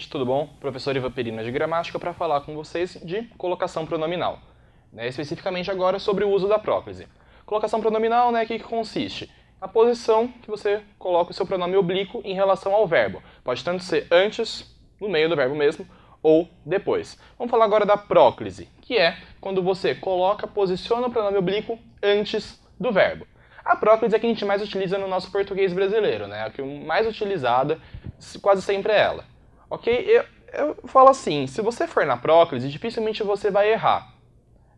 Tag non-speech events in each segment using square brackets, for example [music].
gente, tudo bom? Professor Ivan Perina de Gramática para falar com vocês de colocação pronominal, né? especificamente agora sobre o uso da prótese. Colocação pronominal, né, que, que consiste? A posição que você coloca o seu pronome oblíquo em relação ao verbo. Pode tanto ser antes, no meio do verbo mesmo, ou depois. Vamos falar agora da próclise, que é quando você coloca, posiciona o pronome oblíquo antes do verbo. A próclise é a que a gente mais utiliza no nosso português brasileiro, né? A que mais utilizada, quase sempre é ela. Ok? Eu, eu falo assim, se você for na próclise, dificilmente você vai errar.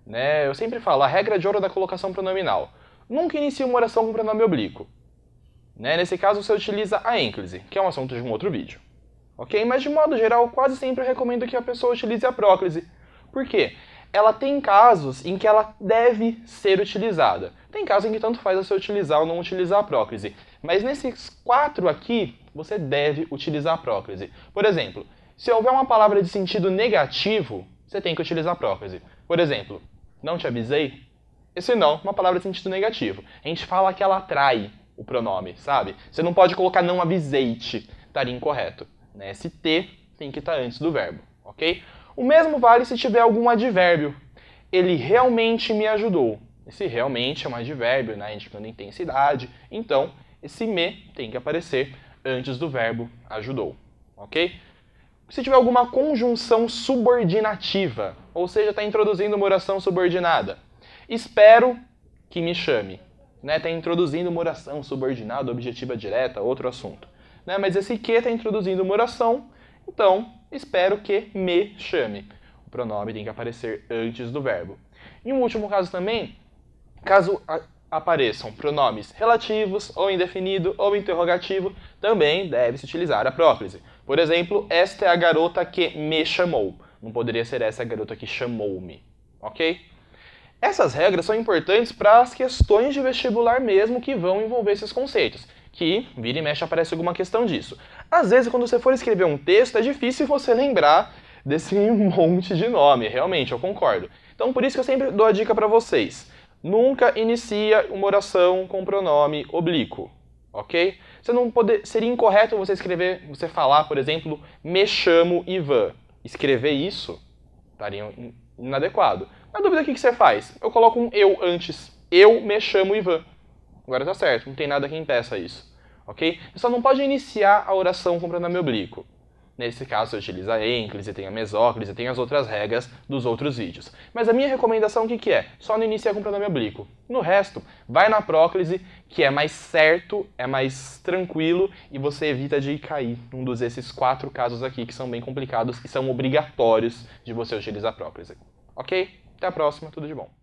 Né? Eu sempre falo, a regra de ouro da colocação pronominal. Nunca inicie uma oração com pronome oblíquo. Né? Nesse caso, você utiliza a ênclise, que é um assunto de um outro vídeo. Ok? Mas, de modo geral, quase sempre eu recomendo que a pessoa utilize a próclise. Por quê? Ela tem casos em que ela deve ser utilizada. Tem casos em que tanto faz você utilizar ou não utilizar a próclise. Mas nesses quatro aqui, você deve utilizar a próclise. Por exemplo, se houver uma palavra de sentido negativo, você tem que utilizar a próclise. Por exemplo, não te avisei? Esse não, uma palavra de sentido negativo. A gente fala que ela atrai o pronome, sabe? Você não pode colocar não avisei-te, estaria incorreto. Né? Esse te tem que estar tá antes do verbo, ok? O mesmo vale se tiver algum advérbio. Ele realmente me ajudou. Esse realmente é um advérbio, né? indicando intensidade. Então, esse me tem que aparecer antes do verbo ajudou, ok? Se tiver alguma conjunção subordinativa, ou seja, está introduzindo uma oração subordinada. Espero que me chame. Está né? Tá introduzindo uma oração subordinada, objetiva direta, outro assunto. Né? Mas esse que está introduzindo uma oração, então espero que me chame. O pronome tem que aparecer antes do verbo. E um último caso também, caso apareçam pronomes relativos, ou indefinido, ou interrogativo, também deve-se utilizar a prócrise. Por exemplo, esta é a garota que me chamou. Não poderia ser essa a garota que chamou-me, ok? Essas regras são importantes para as questões de vestibular mesmo que vão envolver esses conceitos, que vira e mexe aparece alguma questão disso. Às vezes, quando você for escrever um texto, é difícil você lembrar desse [laughs] monte de nome, realmente, eu concordo. Então, por isso que eu sempre dou a dica para vocês nunca inicia uma oração com o pronome oblíquo, ok? Você não seria incorreto você escrever, você falar, por exemplo, me chamo Ivan. Escrever isso estaria inadequado. Na dúvida, o que você faz? Eu coloco um eu antes. Eu me chamo Ivan. Agora tá certo, não tem nada que impeça isso, ok? Você só não pode iniciar a oração com o pronome oblíquo. Nesse caso, você utiliza a ênclise, tem a mesóclise, tem as outras regras dos outros vídeos. Mas a minha recomendação, o que, que é? Só no início é com pronome oblíquo. No resto, vai na próclise, que é mais certo, é mais tranquilo e você evita de cair num dos esses quatro casos aqui, que são bem complicados e são obrigatórios de você utilizar a próclise. Ok? Até a próxima, tudo de bom.